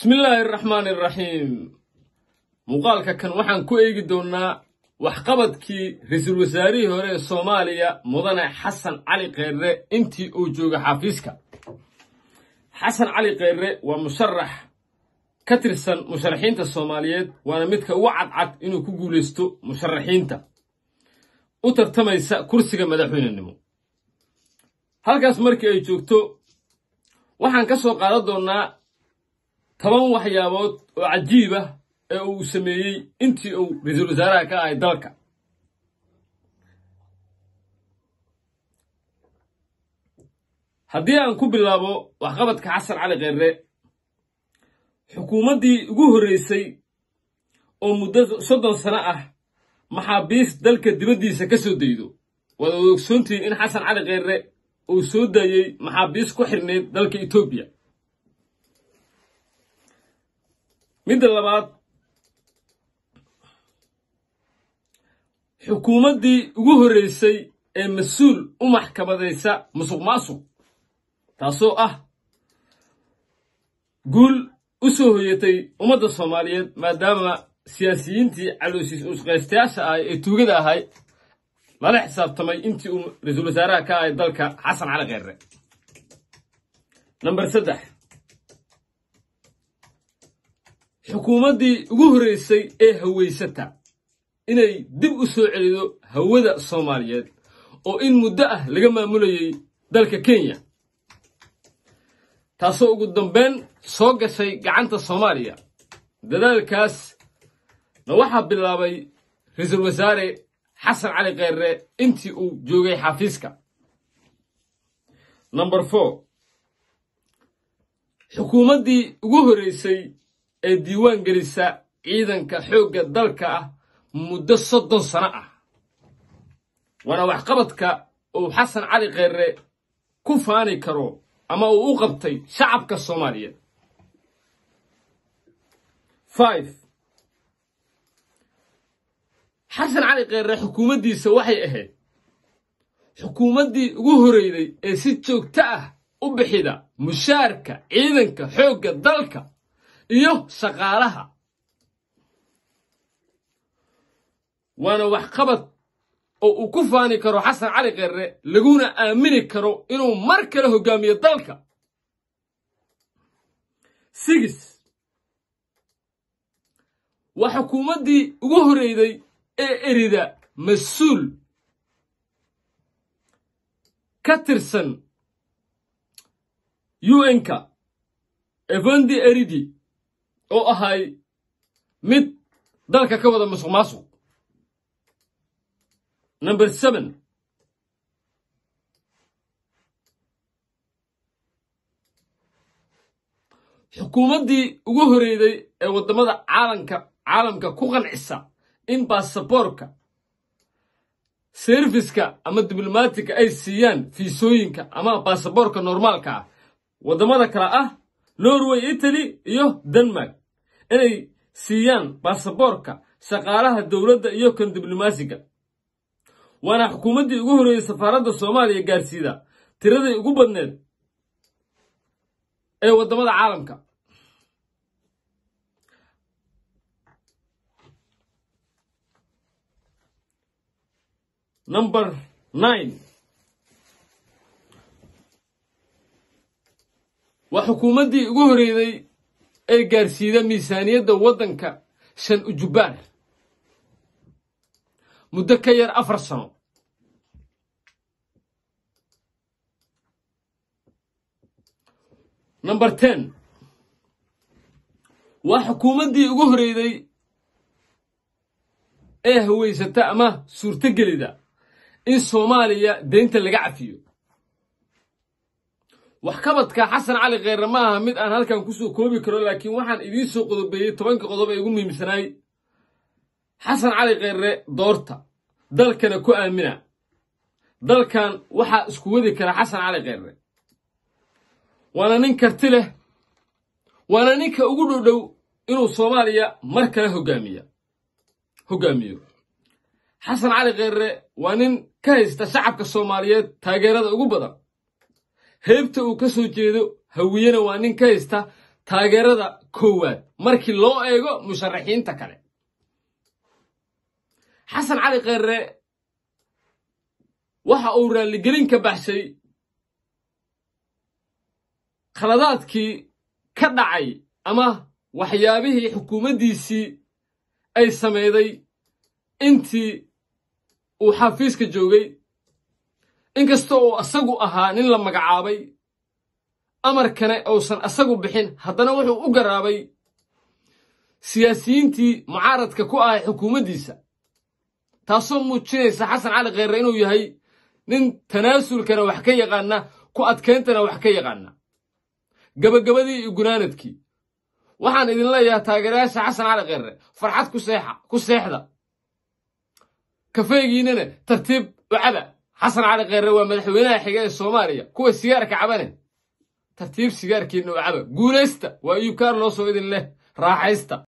bismillaahi araxmaani araxiim muuqaalka kan waxaan ku eegi doonaa waxqabadkii ra-iisul wasaarihii hore ee soomaaliya mudane xasan cali kheyre intii uu jooga xafiiska xasan cali kheyre waa musharax ka tirsan musharaxiinta soomaaliyeed waana midka ugu cadcad inuu ku guulaysto musharaxiinta u tartamaysa kursiga madaxweynenimo halkaas markii ay joogto waxaan ka soo qaadan doonnaa toban waxyaabood oo cajiib ah ee uu sameeyey intii uu ra-iisul wasaaraha ka ahay dalka haddii aan ku bilaabo waxqabadka xasan cali kheerre xukuumaddii ugu horraysay oo muddo soddon sano ah maxaabiist dalka dibaddiisa ka soo daydo waad ad ogsoontihiin in xasan cali kheerre uu soo daayey maxaabiist ku xirnayd dalka etoobiya midda labaad xukuumaddii ugu horreysay ee mas-uul u maxkamadaysa musuq maasuq taasoo ah guul u soo hoyatay ummadda soomaaliyeed maadaama siyaasiyiintii calooshiisqaystayaasha ahay ee tuugada ahay lala xisaabtamay intii uu ra-iisul wasaaraha ka ahay dalka xasan cali kheerre namber saddex xukuumaddii ugu horraysay ee hawaysata inay dib u soo celido hawada soomaaliyeed oo in muddo ah laga maamulayay dalka kenya taasoo ugu dambayn soo gashay gacanta soomaaliya dadaalkaas na waxaa bilaabay ra-iisul wasaare xasan cali kheyre intii uu joogay xafiiska number four xukuumaddii ugu horraysay ee diiwaan gelisa ciidanka xoogga dalka ah muddo soddon sano ah waana waxqabadka uu xasan cali kheere ku faani karo ama uu u qabtay shacabka soomaaliyeed xasan cali kheere xukuumaddiisa waxay ahayd xukuumaddii ugu horeyday ee si joogto ah u bixida mushaarka ciidanka xoogga dalka iyo shaqaalaha waana waxqabad oo uu ku faani karo xasan cali qerre laguna aamini karo inuu mar kale hoggaamiyo dalka sigis waa xukuumaddii ugu horreyday ee erida mas-uul ka tirsan u n-ka evondi eridi oo ahay mid dalka ka wada musuq maasuq number seven xukuumaddii ugu horreeday ee waddamada caalamka caalamka ku qancisa in baasaboorka serviska ama diblomaatiga ay siiyaan fiisooyinka ama baasaboorka normaalka ah waddamada kale ah norway italy iyo denmark inay siiyaan baasaboorka shaqaalaha dowladda iyo kan diblomaasiga waana xukuumaddii ugu horreeyey safaaradda soomaaliya gaarsiida tiradii ugu badneed ee waddamada caalamka number nine waa xukuumaddii ugu horreeyey ee gaarsiida miisaaniyadda waddanka shan ujubbaan muddo ka yar afar sano number ten waa xukuumaddii ugu horeyday ee haweysata ama suurtogelida in soomaaliya deynta laga cafiyo waxkabadka xasan cali ma aha mid aan halkan kusoo koobi karo laakiin waxaan idiin soo qodobeeyey tobanka qodob ee ugu muhiimsanaay xasan cali kheyre doorta dalkana ku aamina dalkan waxaa isku wadi kara xasan cali kheyre waana nin karti leh waana ninka ugu dhowdhow inuu soomaaliya mar kale hogaamiya hoggaamiyo xasan cali kheyre waa nin ka haysta shacabka soomaaliyeed taageerada ugu badan heybta uu ka soo jeedo hawiyana waa nin ka haysta taageerada koowaad markii loo eego musharaxiinta kale xasan cali kharre waxa uu raalligelin ka baxshay khaladaadkii ka dhacay ama waxyaabihii xukuumaddiisii ay samayday intii uu xafiiska joogay inkasta uu asagu ahaa nin la magacaabay amarkana uusan asagu bixin haddana wuxuu u garaabay siyaasiyiintii mucaaradka ku ahay xukuumaddiisa taasoo muujinaysa xasan cali kheyre inuu yahay nin tanaasulkana wax ka yaqaana ku adkayntana wax ka yaqaana gabagabadii iyo gunaanadkii waxaan idin leeyahay taageerayaasha xasan cali kheyre farxad ku seexa ku seexda kafeegiinana tartiib u caba xasan cali kheyre waa madaxweynaha xiga ee soomaaliya kuwa sigaarka cabane tartiib sigaarkiina u caba guulaysta waa iyukaar loo soo idin leh raaxaysta